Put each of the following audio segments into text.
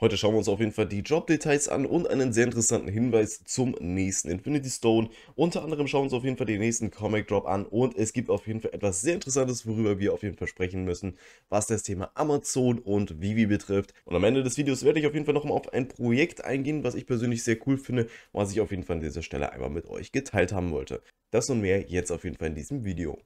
Heute schauen wir uns auf jeden Fall die Job-Details an und einen sehr interessanten Hinweis zum nächsten Infinity Stone. Unter anderem schauen wir uns auf jeden Fall den nächsten Comic-Drop an und es gibt auf jeden Fall etwas sehr Interessantes, worüber wir auf jeden Fall sprechen müssen, was das Thema Amazon und Vivi betrifft. Und am Ende des Videos werde ich auf jeden Fall nochmal auf ein Projekt eingehen, was ich persönlich sehr cool finde und was ich auf jeden Fall an dieser Stelle einmal mit euch geteilt haben wollte. Das und mehr jetzt auf jeden Fall in diesem Video.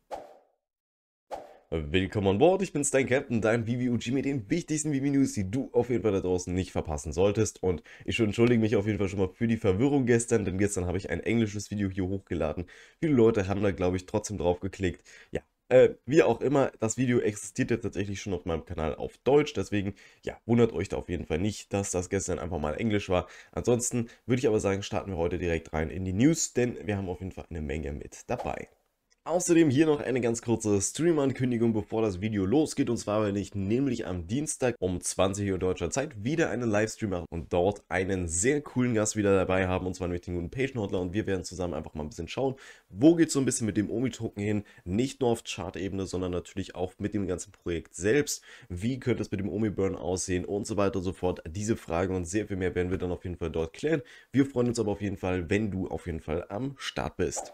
Willkommen an Bord, ich bin's, dein Captain, dein BBUG mit den wichtigsten BB-News, die du auf jeden Fall da draußen nicht verpassen solltest. Und ich entschuldige mich auf jeden Fall schon mal für die Verwirrung gestern, denn gestern habe ich ein englisches Video hier hochgeladen. Viele Leute haben da, glaube ich, trotzdem drauf geklickt. Ja, äh, wie auch immer, das Video existiert jetzt tatsächlich schon auf meinem Kanal auf Deutsch, deswegen, ja, wundert euch da auf jeden Fall nicht, dass das gestern einfach mal Englisch war. Ansonsten würde ich aber sagen, starten wir heute direkt rein in die News, denn wir haben auf jeden Fall eine Menge mit dabei. Außerdem hier noch eine ganz kurze Stream-Ankündigung, bevor das Video losgeht. Und zwar werde ich nämlich am Dienstag um 20 Uhr deutscher Zeit wieder einen Livestream machen und dort einen sehr coolen Gast wieder dabei haben, und zwar nämlich den guten Patient Hodler. Und wir werden zusammen einfach mal ein bisschen schauen, wo geht es so ein bisschen mit dem Omi-Token hin. Nicht nur auf Chart-Ebene, sondern natürlich auch mit dem ganzen Projekt selbst. Wie könnte es mit dem Omi-Burn aussehen und so weiter und so fort. Diese Fragen und sehr viel mehr werden wir dann auf jeden Fall dort klären. Wir freuen uns aber auf jeden Fall, wenn du auf jeden Fall am Start bist.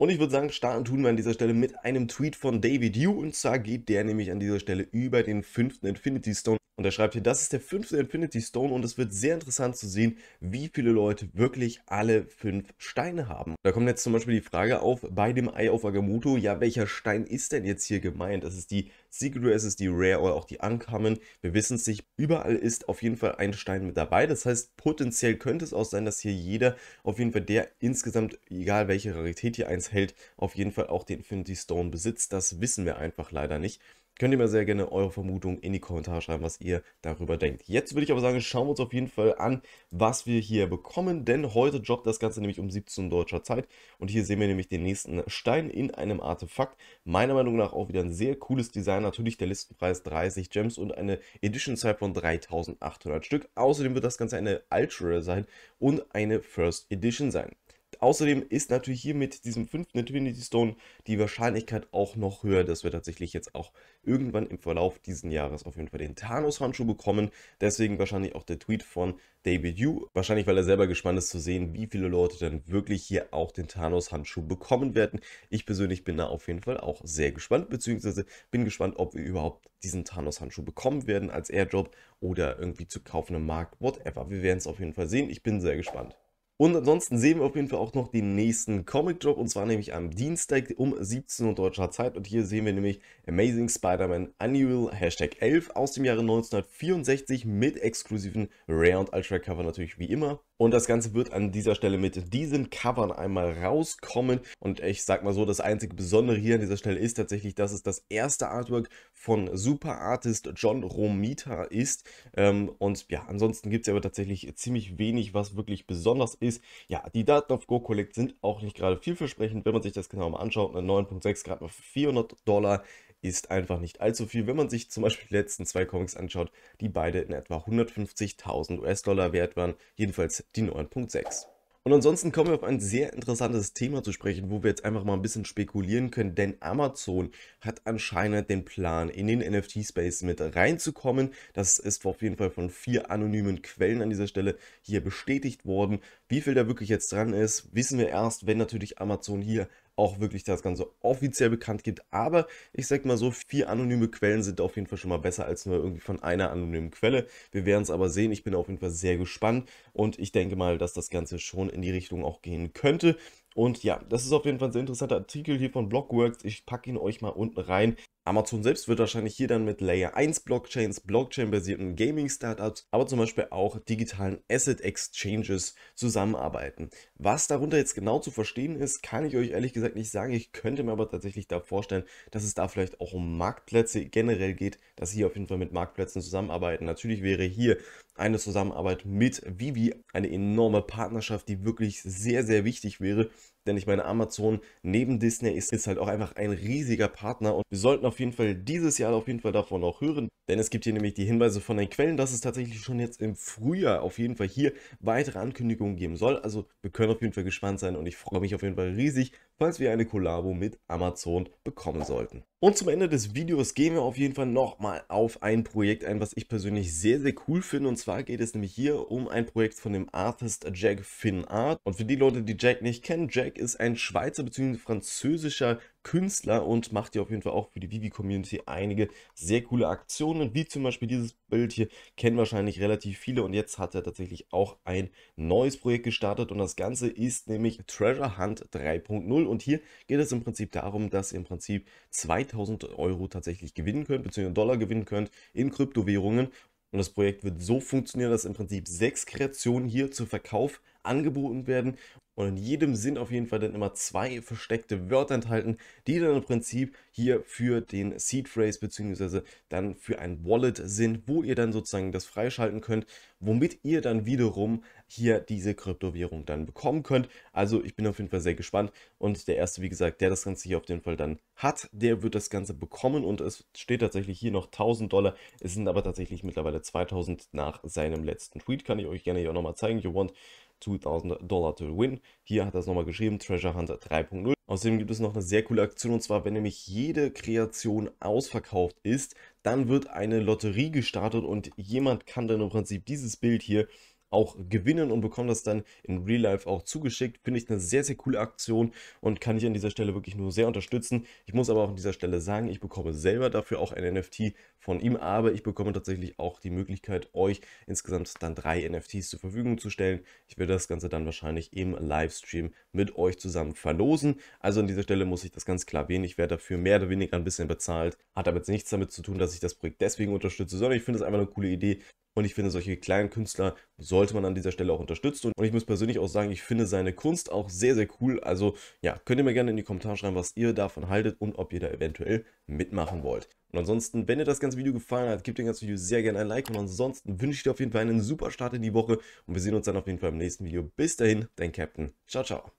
Und ich würde sagen, starten tun wir an dieser Stelle mit einem Tweet von David Yu. Und zwar geht der nämlich an dieser Stelle über den fünften Infinity Stone. Und er schreibt hier, das ist der fünfte Infinity Stone und es wird sehr interessant zu sehen, wie viele Leute wirklich alle fünf Steine haben. Da kommt jetzt zum Beispiel die Frage auf, bei dem Ei auf Agamotto, ja, welcher Stein ist denn jetzt hier gemeint? Das ist die Secret Rare, es ist die Rare oder auch die Uncommon. Wir wissen es nicht, überall ist auf jeden Fall ein Stein mit dabei. Das heißt, potenziell könnte es auch sein, dass hier jeder, auf jeden Fall der insgesamt, egal welche Rarität hier eins hält, auf jeden Fall auch den Infinity Stone besitzt. Das wissen wir einfach leider nicht. Könnt ihr mir sehr gerne eure Vermutung in die Kommentare schreiben, was ihr darüber denkt. Jetzt würde ich aber sagen, schauen wir uns auf jeden Fall an, was wir hier bekommen, denn heute droppt das Ganze nämlich um 17 deutscher Zeit und hier sehen wir nämlich den nächsten Stein in einem Artefakt. Meiner Meinung nach auch wieder ein sehr cooles Design, natürlich der Listenpreis 30 Gems und eine Edition Zeit von 3800 Stück. Außerdem wird das Ganze eine Ultra sein und eine First Edition sein. Außerdem ist natürlich hier mit diesem fünften Infinity Stone die Wahrscheinlichkeit auch noch höher, dass wir tatsächlich jetzt auch irgendwann im Verlauf dieses Jahres auf jeden Fall den Thanos-Handschuh bekommen. Deswegen wahrscheinlich auch der Tweet von David Yu. Wahrscheinlich, weil er selber gespannt ist zu sehen, wie viele Leute dann wirklich hier auch den Thanos-Handschuh bekommen werden. Ich persönlich bin da auf jeden Fall auch sehr gespannt, beziehungsweise bin gespannt, ob wir überhaupt diesen Thanos-Handschuh bekommen werden als Airdrop oder irgendwie zu kaufen im Markt, whatever. Wir werden es auf jeden Fall sehen. Ich bin sehr gespannt. Und ansonsten sehen wir auf jeden Fall auch noch den nächsten Comic Drop und zwar nämlich am Dienstag um 17 Uhr deutscher Zeit. Und hier sehen wir nämlich Amazing Spider-Man Annual Hashtag 11 aus dem Jahre 1964 mit exklusiven Rare und Ultra Cover natürlich wie immer. Und das Ganze wird an dieser Stelle mit diesen Covern einmal rauskommen. Und ich sag mal so, das einzige Besondere hier an dieser Stelle ist tatsächlich, dass es das erste Artwork von Super Artist John Romita ist. Ähm, und ja, ansonsten gibt es aber tatsächlich ziemlich wenig, was wirklich besonders ist. Ja, die Daten auf Go Collect sind auch nicht gerade vielversprechend, wenn man sich das genau mal anschaut. Eine 9.6 Grad auf 400 Dollar ist einfach nicht allzu viel, wenn man sich zum Beispiel die letzten zwei Comics anschaut, die beide in etwa 150.000 US-Dollar wert waren, jedenfalls die 9.6. Und ansonsten kommen wir auf ein sehr interessantes Thema zu sprechen, wo wir jetzt einfach mal ein bisschen spekulieren können, denn Amazon hat anscheinend den Plan, in den NFT-Space mit reinzukommen. Das ist auf jeden Fall von vier anonymen Quellen an dieser Stelle hier bestätigt worden. Wie viel da wirklich jetzt dran ist, wissen wir erst, wenn natürlich Amazon hier auch wirklich das Ganze offiziell bekannt gibt. Aber ich sag mal so, vier anonyme Quellen sind auf jeden Fall schon mal besser als nur irgendwie von einer anonymen Quelle. Wir werden es aber sehen. Ich bin auf jeden Fall sehr gespannt und ich denke mal, dass das Ganze schon in die Richtung auch gehen könnte. Und ja, das ist auf jeden Fall ein sehr interessanter Artikel hier von Blockworks. Ich packe ihn euch mal unten rein. Amazon selbst wird wahrscheinlich hier dann mit Layer 1 Blockchains, Blockchain-basierten Gaming-Startups, aber zum Beispiel auch digitalen Asset-Exchanges zusammenarbeiten. Was darunter jetzt genau zu verstehen ist, kann ich euch ehrlich gesagt nicht sagen. Ich könnte mir aber tatsächlich da vorstellen, dass es da vielleicht auch um Marktplätze generell geht, dass sie auf jeden Fall mit Marktplätzen zusammenarbeiten. Natürlich wäre hier eine Zusammenarbeit mit Vivi eine enorme Partnerschaft, die wirklich sehr, sehr wichtig wäre, denn ich meine, Amazon neben Disney ist, ist halt auch einfach ein riesiger Partner und wir sollten auf jeden Fall dieses Jahr auf jeden Fall davon auch hören. Denn es gibt hier nämlich die Hinweise von den Quellen, dass es tatsächlich schon jetzt im Frühjahr auf jeden Fall hier weitere Ankündigungen geben soll. Also wir können auf jeden Fall gespannt sein und ich freue mich auf jeden Fall riesig, falls wir eine Kollabo mit Amazon bekommen sollten. Und zum Ende des Videos gehen wir auf jeden Fall nochmal auf ein Projekt ein, was ich persönlich sehr, sehr cool finde. Und zwar geht es nämlich hier um ein Projekt von dem Artist Jack Finn Art. Und für die Leute, die Jack nicht kennen, Jack ist ein Schweizer bzw. französischer Künstler und macht ihr auf jeden Fall auch für die Vivi-Community einige sehr coole Aktionen, wie zum Beispiel dieses Bild hier, kennen wahrscheinlich relativ viele und jetzt hat er tatsächlich auch ein neues Projekt gestartet und das Ganze ist nämlich Treasure Hunt 3.0 und hier geht es im Prinzip darum, dass ihr im Prinzip 2000 Euro tatsächlich gewinnen könnt, beziehungsweise Dollar gewinnen könnt in Kryptowährungen und das Projekt wird so funktionieren, dass im Prinzip sechs Kreationen hier zu Verkauf angeboten werden. Und in jedem sind auf jeden Fall dann immer zwei versteckte Wörter enthalten, die dann im Prinzip hier für den Seed Phrase bzw. dann für ein Wallet sind, wo ihr dann sozusagen das freischalten könnt, womit ihr dann wiederum hier diese Kryptowährung dann bekommen könnt. Also ich bin auf jeden Fall sehr gespannt und der erste, wie gesagt, der das Ganze hier auf jeden Fall dann hat, der wird das Ganze bekommen und es steht tatsächlich hier noch 1000 Dollar. Es sind aber tatsächlich mittlerweile 2000 nach seinem letzten Tweet, kann ich euch gerne hier auch nochmal zeigen. You want 2000 Dollar to win. Hier hat er es nochmal geschrieben, Treasure Hunter 3.0. Außerdem gibt es noch eine sehr coole Aktion und zwar, wenn nämlich jede Kreation ausverkauft ist, dann wird eine Lotterie gestartet und jemand kann dann im Prinzip dieses Bild hier auch gewinnen und bekommen das dann in Real Life auch zugeschickt. Finde ich eine sehr, sehr coole Aktion und kann ich an dieser Stelle wirklich nur sehr unterstützen. Ich muss aber auch an dieser Stelle sagen, ich bekomme selber dafür auch ein NFT von ihm, aber ich bekomme tatsächlich auch die Möglichkeit, euch insgesamt dann drei NFTs zur Verfügung zu stellen. Ich werde das Ganze dann wahrscheinlich im Livestream mit euch zusammen verlosen. Also an dieser Stelle muss ich das ganz klar wählen. Ich werde dafür mehr oder weniger ein bisschen bezahlt. Hat aber jetzt nichts damit zu tun, dass ich das Projekt deswegen unterstütze, sondern ich finde es einfach eine coole Idee, und ich finde, solche kleinen Künstler sollte man an dieser Stelle auch unterstützen. Und ich muss persönlich auch sagen, ich finde seine Kunst auch sehr, sehr cool. Also ja, könnt ihr mir gerne in die Kommentare schreiben, was ihr davon haltet und ob ihr da eventuell mitmachen wollt. Und ansonsten, wenn dir das ganze Video gefallen hat, gebt dem ganzen Video sehr gerne ein Like. Und ansonsten wünsche ich dir auf jeden Fall einen super Start in die Woche. Und wir sehen uns dann auf jeden Fall im nächsten Video. Bis dahin, dein Captain. Ciao, ciao.